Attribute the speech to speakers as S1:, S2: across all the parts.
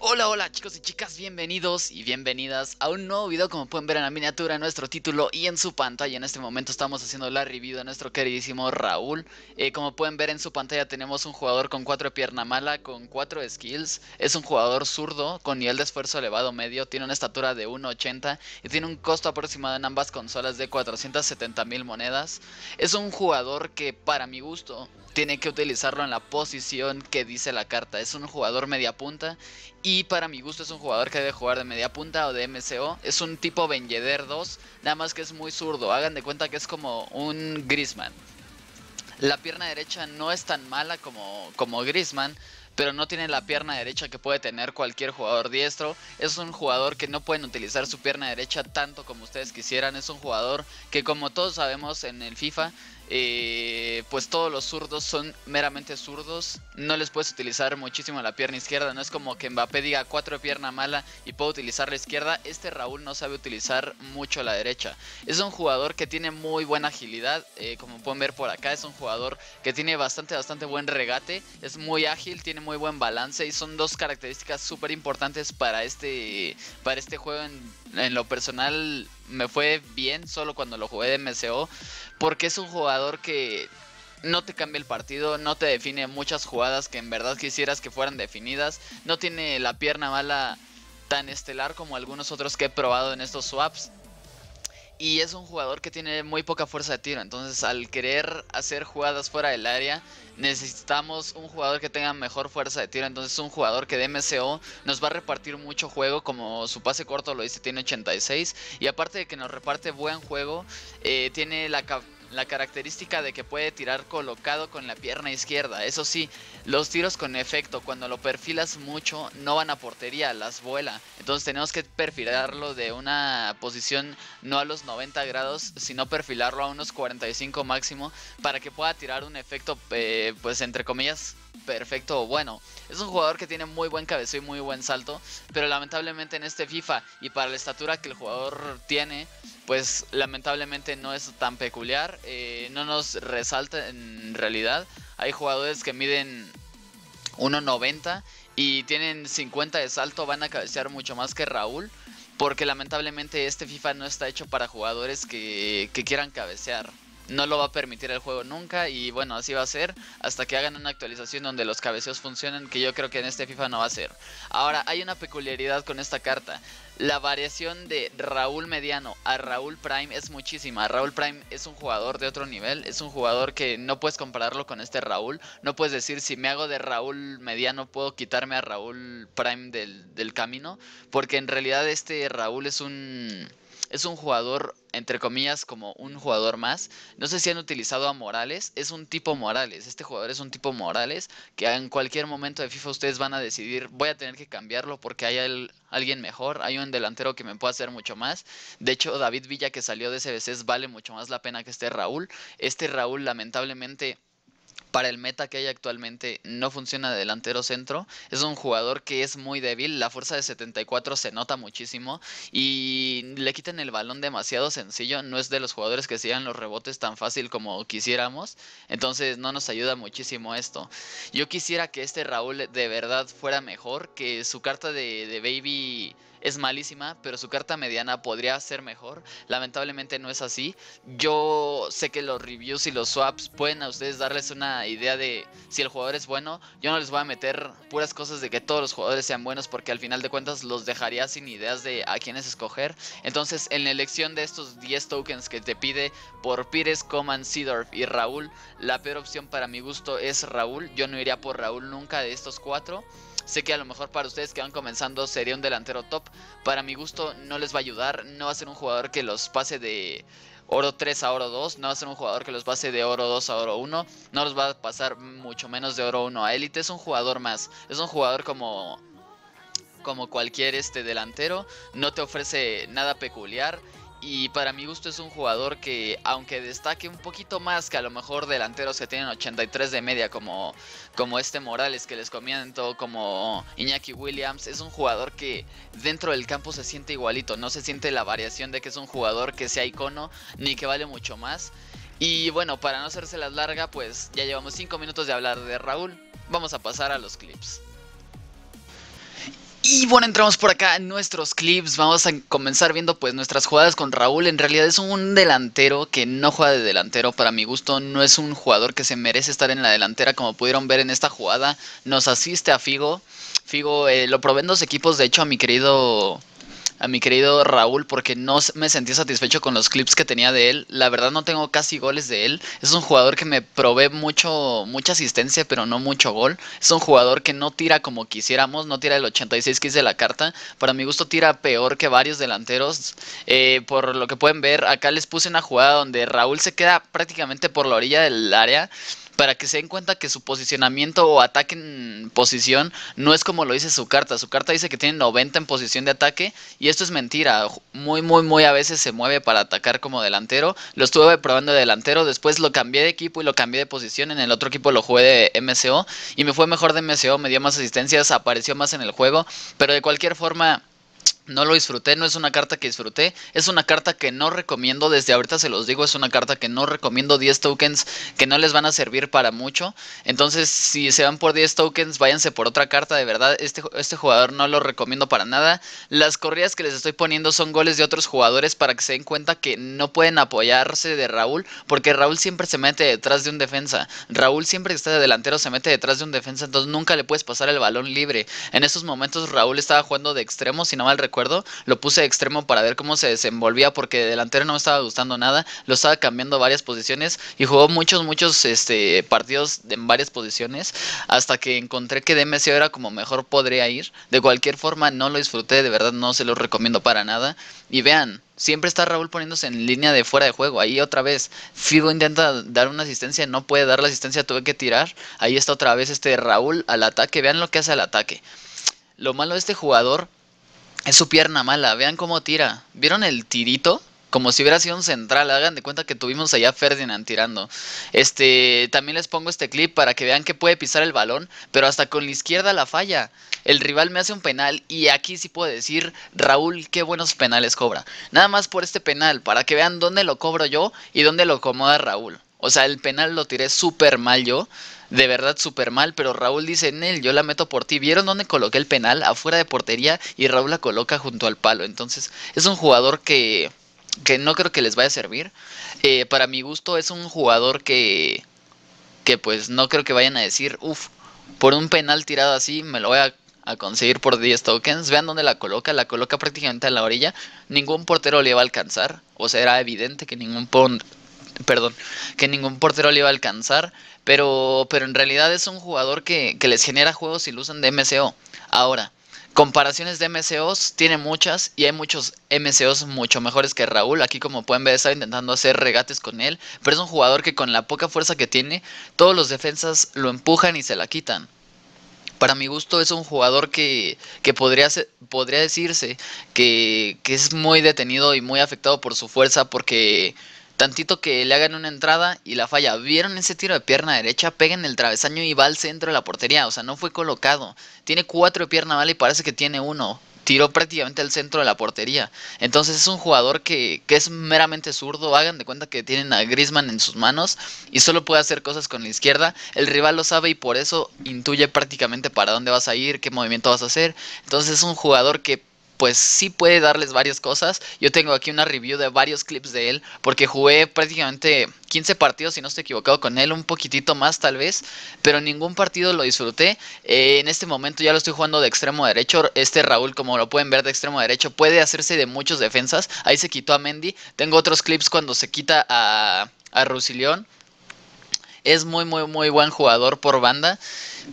S1: Hola, hola chicos y chicas, bienvenidos y bienvenidas a un nuevo video como pueden ver en la miniatura, en nuestro título y en su pantalla. En este momento estamos haciendo la review de nuestro queridísimo Raúl. Eh, como pueden ver en su pantalla tenemos un jugador con 4 pierna mala, con 4 skills. Es un jugador zurdo, con nivel de esfuerzo elevado medio, tiene una estatura de 1.80 y tiene un costo aproximado en ambas consolas de 470 mil monedas. Es un jugador que para mi gusto tiene que utilizarlo en la posición que dice la carta. Es un jugador media punta y para mi gusto es un jugador que debe jugar de media punta o de MCO. Es un tipo Vengeder 2, nada más que es muy zurdo. Hagan de cuenta que es como un Grisman. La pierna derecha no es tan mala como, como Grisman, pero no tiene la pierna derecha que puede tener cualquier jugador diestro. Es un jugador que no pueden utilizar su pierna derecha tanto como ustedes quisieran. Es un jugador que como todos sabemos en el FIFA eh, pues todos los zurdos son meramente zurdos. No les puedes utilizar muchísimo la pierna izquierda. No es como que Mbappé diga cuatro pierna mala y puedo utilizar la izquierda. Este Raúl no sabe utilizar mucho la derecha. Es un jugador que tiene muy buena agilidad. Eh, como pueden ver por acá, es un jugador que tiene bastante, bastante buen regate. Es muy ágil, tiene muy buen balance. Y son dos características súper importantes para este, para este juego en lo personal me fue bien solo cuando lo jugué de MCO, porque es un jugador que no te cambia el partido, no te define muchas jugadas que en verdad quisieras que fueran definidas, no tiene la pierna mala tan estelar como algunos otros que he probado en estos swaps y es un jugador que tiene muy poca fuerza de tiro. Entonces, al querer hacer jugadas fuera del área, necesitamos un jugador que tenga mejor fuerza de tiro. Entonces, un jugador que de MCO nos va a repartir mucho juego, como su pase corto lo dice, tiene 86. Y aparte de que nos reparte buen juego, eh, tiene la capacidad la característica de que puede tirar colocado con la pierna izquierda. Eso sí, los tiros con efecto, cuando lo perfilas mucho, no van a portería, las vuela. Entonces tenemos que perfilarlo de una posición no a los 90 grados, sino perfilarlo a unos 45 máximo para que pueda tirar un efecto, eh, pues entre comillas, perfecto o bueno. Es un jugador que tiene muy buen cabezo y muy buen salto, pero lamentablemente en este FIFA y para la estatura que el jugador tiene, pues lamentablemente no es tan peculiar, eh, no nos resalta en realidad. Hay jugadores que miden 1.90 y tienen 50 de salto, van a cabecear mucho más que Raúl, porque lamentablemente este FIFA no está hecho para jugadores que, que quieran cabecear no lo va a permitir el juego nunca y bueno, así va a ser hasta que hagan una actualización donde los cabeceos funcionen, que yo creo que en este FIFA no va a ser. Ahora, hay una peculiaridad con esta carta. La variación de Raúl Mediano a Raúl Prime es muchísima. Raúl Prime es un jugador de otro nivel, es un jugador que no puedes compararlo con este Raúl. No puedes decir si me hago de Raúl Mediano puedo quitarme a Raúl Prime del, del camino, porque en realidad este Raúl es un es un jugador, entre comillas, como un jugador más. No sé si han utilizado a Morales, es un tipo Morales, este jugador es un tipo Morales, que en cualquier momento de FIFA ustedes van a decidir, voy a tener que cambiarlo porque hay alguien mejor, hay un delantero que me puede hacer mucho más. De hecho, David Villa que salió de CBC vale mucho más la pena que este Raúl. Este Raúl lamentablemente para el meta que hay actualmente no funciona de delantero centro. Es un jugador que es muy débil, la fuerza de 74 se nota muchísimo y le quitan el balón demasiado sencillo, no es de los jugadores que sigan los rebotes tan fácil como quisiéramos, entonces no nos ayuda muchísimo esto. Yo quisiera que este Raúl de verdad fuera mejor, que su carta de baby es malísima, pero su carta mediana podría ser mejor. Lamentablemente no es así. Yo sé que los reviews y los swaps pueden a ustedes darles una idea de si el jugador es bueno. Yo no les voy a meter puras cosas de que todos los jugadores sean buenos porque al final de cuentas los dejaría sin ideas de a quiénes escoger. Entonces en la elección de estos 10 tokens que te pide por Pires, Coman, Seedorf y Raúl, la peor opción para mi gusto es Raúl. Yo no iría por Raúl nunca de estos cuatro. Sé que a lo mejor para ustedes que van comenzando sería un delantero top. Para mi gusto no les va a ayudar. No va a ser un jugador que los pase de oro 3 a oro 2. No va a ser un jugador que los pase de oro 2 a oro 1. No los va a pasar mucho menos de oro 1 a élite. Es un jugador más. Es un jugador como como cualquier este delantero, no te ofrece nada peculiar y para mi gusto es un jugador que, aunque destaque un poquito más que a lo mejor delanteros que tienen 83 de media, como, como este Morales que les todo como Iñaki Williams, es un jugador que dentro del campo se siente igualito, no se siente la variación de que es un jugador que sea icono ni que vale mucho más. Y bueno, para no hacerse las larga, pues ya llevamos 5 minutos de hablar de Raúl, vamos a pasar a los clips. Y bueno, entramos por acá en nuestros clips. Vamos a comenzar viendo pues nuestras jugadas con Raúl. En realidad es un delantero que no juega de delantero. Para mi gusto no es un jugador que se merece estar en la delantera. Como pudieron ver en esta jugada, nos asiste a Figo. Figo eh, lo proveen en dos equipos. De hecho a mi querido a mi querido Raúl porque no me sentí satisfecho con los clips que tenía de él. La verdad no tengo casi goles de él. Es un jugador que me provee mucho, mucha asistencia, pero no mucho gol. Es un jugador que no tira como quisiéramos, no tira el 86 que de la carta. Para mi gusto tira peor que varios delanteros. Eh, por lo que pueden ver, acá les puse una jugada donde Raúl se queda prácticamente por la orilla del área para que se den cuenta que su posicionamiento o ataque en posición no es como lo dice su carta. Su carta dice que tiene 90 en posición de ataque y esto es mentira. Muy, muy, muy a veces se mueve para atacar como delantero. Lo estuve probando de delantero, después lo cambié de equipo y lo cambié de posición. En el otro equipo lo jugué de MCO y me fue mejor de MCO, me dio más asistencias, apareció más en el juego, pero de cualquier forma... No lo disfruté, no es una carta que disfruté, es una carta que no recomiendo, desde ahorita se los digo, es una carta que no recomiendo 10 tokens que no les van a servir para mucho. Entonces, si se van por 10 tokens, váyanse por otra carta, de verdad, este, este jugador no lo recomiendo para nada. Las corridas que les estoy poniendo son goles de otros jugadores para que se den cuenta que no pueden apoyarse de Raúl, porque Raúl siempre se mete detrás de un defensa. Raúl siempre que está de delantero se mete detrás de un defensa, entonces nunca le puedes pasar el balón libre. En esos momentos Raúl estaba jugando de extremo, si no mal recuerdo lo puse extremo para ver cómo se desenvolvía porque delantero no me estaba gustando nada. Lo estaba cambiando varias posiciones y jugó muchos, muchos este, partidos en varias posiciones hasta que encontré que DMCO era como mejor podría ir. De cualquier forma, no lo disfruté, de verdad no se lo recomiendo para nada. Y vean, siempre está Raúl poniéndose en línea de fuera de juego. Ahí otra vez, Figo intenta dar una asistencia, no puede dar la asistencia, tuve que tirar. Ahí está otra vez este Raúl al ataque. Vean lo que hace al ataque. Lo malo de este jugador es su pierna mala, vean cómo tira. ¿Vieron el tirito? Como si hubiera sido un central, hagan de cuenta que tuvimos allá Ferdinand tirando. Este, también les pongo este clip para que vean que puede pisar el balón, pero hasta con la izquierda la falla. El rival me hace un penal y aquí sí puedo decir, Raúl, qué buenos penales cobra. Nada más por este penal, para que vean dónde lo cobro yo y dónde lo acomoda Raúl. O sea, el penal lo tiré súper mal yo. De verdad, súper mal. Pero Raúl dice, Nel, yo la meto por ti. ¿Vieron dónde coloqué el penal? Afuera de portería. Y Raúl la coloca junto al palo. Entonces, es un jugador que, que no creo que les vaya a servir. Eh, para mi gusto, es un jugador que, que pues no creo que vayan a decir, uff, por un penal tirado así me lo voy a conseguir por 10 tokens. Vean dónde la coloca. La coloca prácticamente en la orilla. Ningún portero le va a alcanzar. O sea, era evidente que ningún, perdón, que ningún portero le iba a alcanzar, pero, pero en realidad es un jugador que, que les genera juegos y lo usan de MCO. Ahora, comparaciones de MCOs tiene muchas y hay muchos MCOs mucho mejores que Raúl. Aquí como pueden ver está intentando hacer regates con él, pero es un jugador que con la poca fuerza que tiene, todos los defensas lo empujan y se la quitan. Para mi gusto es un jugador que, que podría, ser, podría decirse que, que es muy detenido y muy afectado por su fuerza porque Tantito que le hagan una entrada y la falla. ¿Vieron ese tiro de pierna derecha? Pega el travesaño y va al centro de la portería. O sea, no fue colocado. Tiene cuatro piernas pierna y parece que tiene uno. Tiró prácticamente al centro de la portería. Entonces es un jugador que, que es meramente zurdo. Hagan de cuenta que tienen a Grisman en sus manos y solo puede hacer cosas con la izquierda. El rival lo sabe y por eso intuye prácticamente para dónde vas a ir, qué movimiento vas a hacer. Entonces es un jugador que pues sí puede darles varias cosas. Yo tengo aquí una review de varios clips de él, porque jugué prácticamente 15 partidos, si no estoy equivocado, con él, un poquitito más tal vez, pero ningún partido lo disfruté. Eh, en este momento ya lo estoy jugando de extremo derecho. Este Raúl, como lo pueden ver de extremo derecho, puede hacerse de muchos defensas. Ahí se quitó a Mendy. Tengo otros clips cuando se quita a, a Rusilión es muy, muy, muy buen jugador por banda.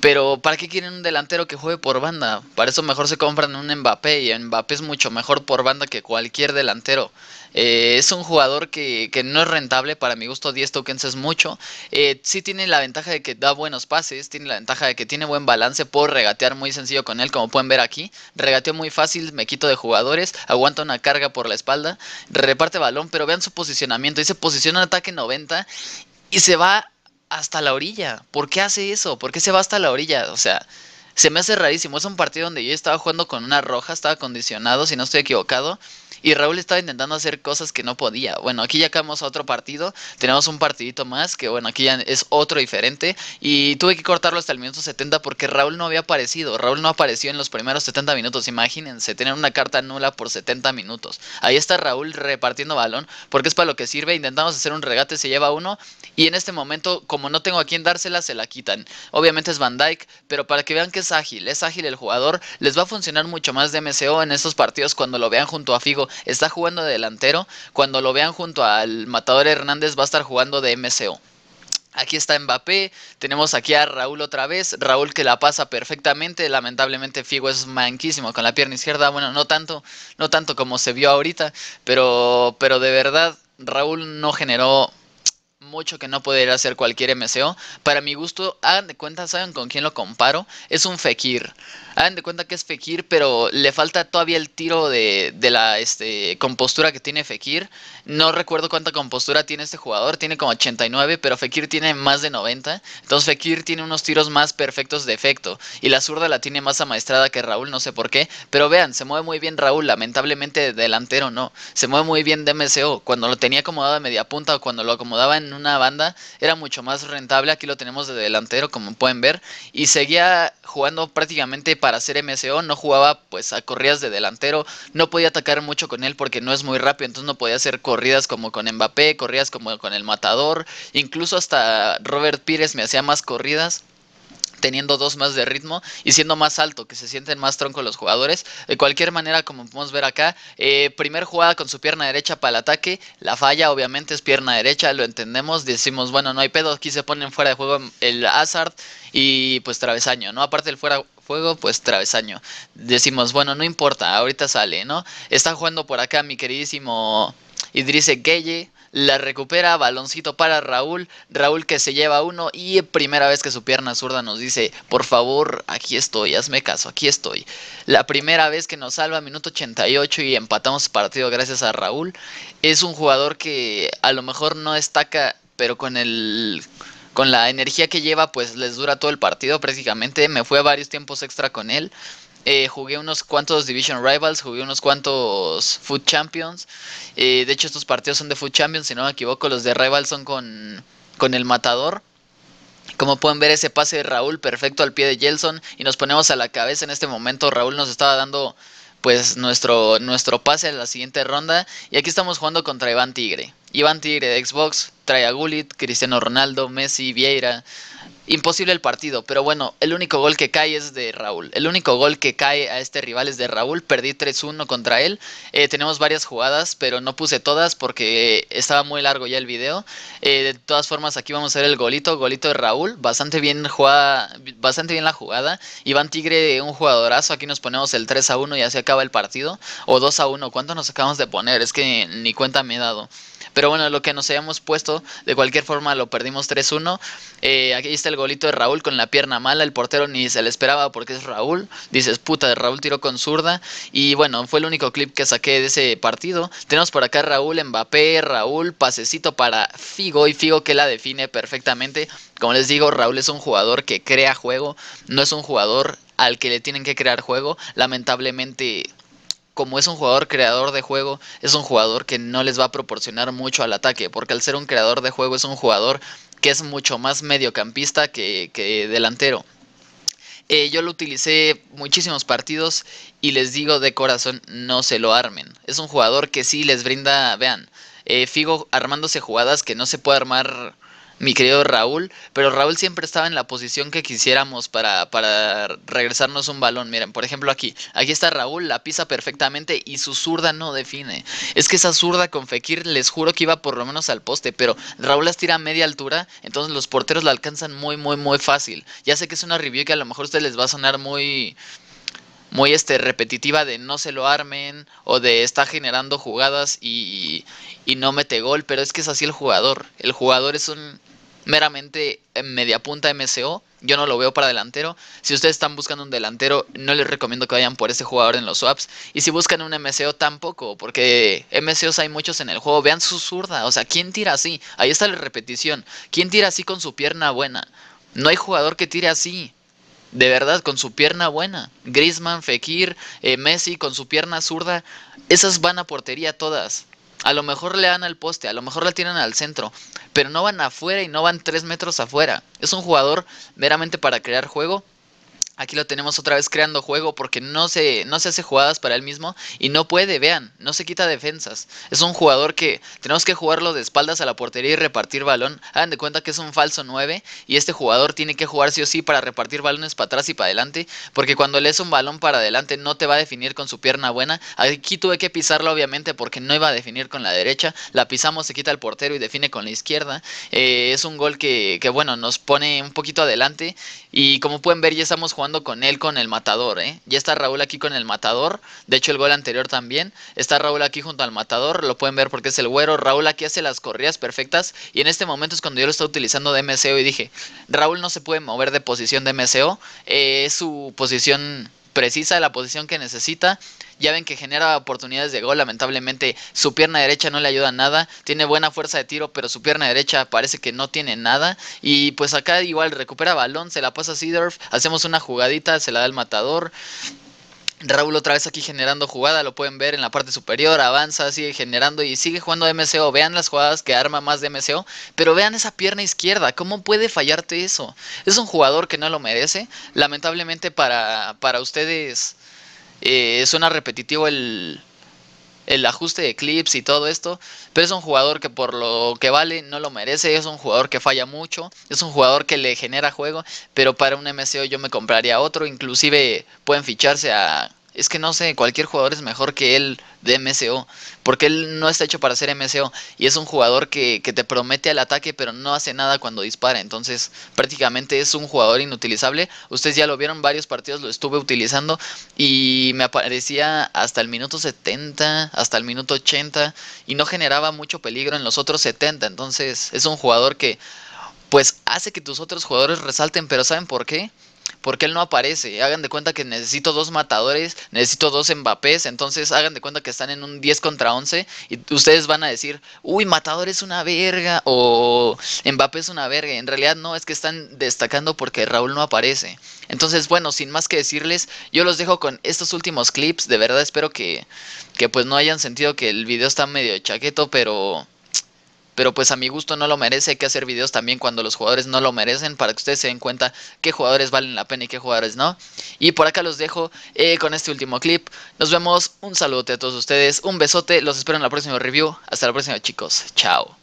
S1: Pero ¿para qué quieren un delantero que juegue por banda? Para eso mejor se compran un Mbappé y Mbappé es mucho mejor por banda que cualquier delantero. Eh, es un jugador que, no es rentable, para mi gusto 10 tokens es mucho. Eh, sí tiene la ventaja de que da buenos pases, tiene la ventaja de que tiene buen balance, puedo regatear muy sencillo con él, como pueden ver aquí. Regateo muy fácil, me quito de jugadores, aguanta una carga por la espalda, reparte balón, pero vean su posicionamiento, y se posiciona en ataque 90 y se va hasta la orilla. ¿Por qué hace eso? ¿Por qué se va hasta la orilla? O sea, se me hace rarísimo. Es un partido donde yo estaba jugando con una roja, estaba condicionado, si no estoy equivocado. Y Raúl estaba intentando hacer cosas que no podía. Bueno, aquí ya acabamos a otro partido. Tenemos un partidito más, que bueno, aquí ya es otro diferente. Y tuve que cortarlo hasta el minuto 70 porque Raúl no había aparecido. Raúl no apareció en los primeros 70 minutos. Imagínense, tener una carta nula por 70 minutos. Ahí está Raúl repartiendo balón porque es para lo que sirve. Intentamos hacer un regate, se lleva uno. Y en este momento, como no tengo a quién dársela, se la quitan. Obviamente es Van Dyke, pero para que vean que es ágil, es ágil el jugador, les va a funcionar mucho más de MCO en estos partidos cuando lo vean junto a Figo está jugando de delantero. Cuando lo vean junto al matador Hernández va a estar jugando de MCO. Aquí está Mbappé, tenemos aquí a Raúl otra vez, Raúl que la pasa perfectamente, lamentablemente Figo es manquísimo con la pierna izquierda, bueno, no tanto, no tanto como se vio ahorita, pero, pero de verdad Raúl no generó mucho que no pudiera hacer cualquier MCO. Para mi gusto, hagan de cuenta, ¿saben con quién lo comparo? Es un Fekir. Hagan de cuenta que es Fekir, pero le falta todavía el tiro de, la este, compostura que tiene Fekir. No recuerdo cuánta compostura tiene este jugador, tiene como 89, pero Fekir tiene más de 90. Entonces Fekir tiene unos tiros más perfectos de efecto. Y la zurda la tiene más amaestrada que Raúl, no sé por qué. Pero vean, se mueve muy bien Raúl, lamentablemente delantero no. Se mueve muy bien de MCO. Cuando lo tenía acomodado de media punta o cuando lo acomodaba en una banda, era mucho más rentable. Aquí lo tenemos de delantero, como pueden ver. Y seguía jugando prácticamente para ser MSO no jugaba pues a corridas de delantero, no podía atacar mucho con él porque no es muy rápido, entonces no podía hacer corridas como con Mbappé, corridas como con el Matador, incluso hasta Robert Pires me hacía más corridas teniendo dos más de ritmo y siendo más alto, que se sienten más tronco los jugadores. De cualquier manera, como podemos ver acá, eh, primer jugada con su pierna derecha para el ataque, la falla obviamente es pierna derecha, lo entendemos, decimos, bueno, no hay pedo, aquí se ponen fuera de juego el Hazard y pues travesaño, ¿no? Aparte del fuera juego, pues travesaño. Decimos, bueno, no importa, ahorita sale, ¿no? Está jugando por acá mi queridísimo Idris Gueye, la recupera, baloncito para Raúl. Raúl que se lleva uno y primera vez que su pierna zurda nos dice, por favor, aquí estoy, hazme caso, aquí estoy. La primera vez que nos salva, minuto 88 y empatamos partido gracias a Raúl. Es un jugador que a lo mejor no destaca, pero con el con la energía que lleva, pues les dura todo el partido prácticamente. Me fue varios tiempos extra con él. Eh, jugué unos cuantos Division Rivals, jugué unos cuantos Food Champions. Eh, de hecho, estos partidos son de Food Champions, si no me equivoco, los de Rivals son con, el Matador. Como pueden ver ese pase de Raúl perfecto al pie de Jelson y nos ponemos a la cabeza en este momento. Raúl nos estaba dando pues nuestro, nuestro pase en la siguiente ronda y aquí estamos jugando contra Iván Tigre. Iván Tigre de Xbox trae a Gullit, Cristiano Ronaldo, Messi, Vieira, imposible el partido, pero bueno, el único gol que cae es de Raúl. El único gol que cae a este rival es de Raúl. Perdí 3-1 contra él. Eh, tenemos varias jugadas, pero no puse todas porque estaba muy largo ya el video. Eh, de todas formas, aquí vamos a ver el golito, golito de Raúl. Bastante bien jugada, bastante bien la jugada. Iván Tigre, un jugadorazo. Aquí nos ponemos el 3 1 y así acaba el partido. O 2 1. ¿Cuánto nos acabamos de poner? Es que ni cuenta me he dado. Pero bueno, lo que nos habíamos puesto, de cualquier forma lo perdimos 3-1. Eh, aquí está el golito de Raúl con la pierna mala. El portero ni se le esperaba porque es Raúl. Dices, puta, Raúl tiró con zurda. Y bueno, fue el único clip que saqué de ese partido. Tenemos por acá Raúl, Mbappé, Raúl, pasecito para Figo. Y Figo que la define perfectamente. Como les digo, Raúl es un jugador que crea juego. No es un jugador al que le tienen que crear juego. Lamentablemente como es un jugador creador de juego, es un jugador que no les va a proporcionar mucho al ataque, porque al ser un creador de juego es un jugador que es mucho más mediocampista que, delantero. Eh, yo lo utilicé muchísimos partidos y les digo de corazón, no se lo armen. Es un jugador que sí les brinda, vean, eh, Figo armándose jugadas que no se puede armar mi querido Raúl, pero Raúl siempre estaba en la posición que quisiéramos para, para, regresarnos un balón. Miren, por ejemplo aquí, aquí está Raúl, la pisa perfectamente y su zurda no define. Es que esa zurda con Fekir les juro que iba por lo menos al poste, pero Raúl las tira a media altura, entonces los porteros la alcanzan muy, muy, muy fácil. Ya sé que es una review que a lo mejor a ustedes les va a sonar muy muy este, repetitiva de no se lo armen o de está generando jugadas y, no mete gol, pero es que es así el jugador. El jugador es un meramente eh, media punta MCO. Yo no lo veo para delantero. Si ustedes están buscando un delantero, no les recomiendo que vayan por ese jugador en los swaps. Y si buscan un MCO, tampoco, porque MCOs hay muchos en el juego. Vean su zurda. O sea, ¿quién tira así? Ahí está la repetición. ¿Quién tira así con su pierna buena? No hay jugador que tire así. De verdad, con su pierna buena. Grisman, Fekir, eh, Messi, con su pierna zurda. Esas van a portería todas. A lo mejor le dan al poste, a lo mejor la tienen al centro, pero no van afuera y no van tres metros afuera. Es un jugador meramente para crear juego Aquí lo tenemos otra vez creando juego porque no se, no se hace jugadas para él mismo y no puede, vean, no se quita defensas. Es un jugador que tenemos que jugarlo de espaldas a la portería y repartir balón. Hagan de cuenta que es un falso 9 y este jugador tiene que jugar sí o sí para repartir balones para atrás y para adelante porque cuando le un balón para adelante no te va a definir con su pierna buena. Aquí tuve que pisarla obviamente porque no iba a definir con la derecha. La pisamos, se quita el portero y define con la izquierda. Eh, es un gol que, que bueno, nos pone un poquito adelante y como pueden ver ya estamos jugando con él, con el matador, ¿eh? Ya está Raúl aquí con el matador. De hecho, el gol anterior también. Está Raúl aquí junto al matador. Lo pueden ver porque es el güero. Raúl aquí hace las corridas perfectas. Y en este momento es cuando yo lo estaba utilizando de MCO y dije, Raúl no se puede mover de posición de MCO. Eh, es su posición precisa, la posición que necesita. Ya ven que genera oportunidades de gol, lamentablemente su pierna derecha no le ayuda a nada, tiene buena fuerza de tiro, pero su pierna derecha parece que no tiene nada. Y pues acá igual recupera balón, se la pasa a Seedorf, hacemos una jugadita, se la da el matador. Raúl otra vez aquí generando jugada, lo pueden ver en la parte superior, avanza, sigue generando y sigue jugando MCO. Vean las jugadas que arma más de MCO, pero vean esa pierna izquierda, ¿cómo puede fallarte eso? Es un jugador que no lo merece. Lamentablemente para, para ustedes eh, suena repetitivo el, el ajuste de clips y todo esto, pero es un jugador que por lo que vale no lo merece, es un jugador que falla mucho, es un jugador que le genera juego, pero para un MCO yo me compraría otro, inclusive pueden ficharse a es que no sé, cualquier jugador es mejor que él de MSO, porque él no está hecho para ser MSO y es un jugador que, te promete al ataque pero no hace nada cuando dispara, entonces prácticamente es un jugador inutilizable, ustedes ya lo vieron, varios partidos lo estuve utilizando y me aparecía hasta el minuto 70, hasta el minuto 80 y no generaba mucho peligro en los otros 70, entonces es un jugador que pues hace que tus otros jugadores resalten, pero ¿saben por qué? porque él no aparece. Hagan de cuenta que necesito dos matadores, necesito dos Mbappés, entonces hagan de cuenta que están en un 10 contra 11 y ustedes van a decir, uy, matador es una verga o Mbappé es una verga. En realidad no, es que están destacando porque Raúl no aparece. Entonces, bueno, sin más que decirles, yo los dejo con estos últimos clips. De verdad espero que, que pues no hayan sentido que el video está medio chaqueto, pero pero pues a mi gusto no lo merece. Hay que hacer videos también cuando los jugadores no lo merecen para que ustedes se den cuenta qué jugadores valen la pena y qué jugadores no. Y por acá los dejo eh, con este último clip. Nos vemos, un saludo a todos ustedes, un besote, los espero en la próxima review. Hasta la próxima chicos, chao.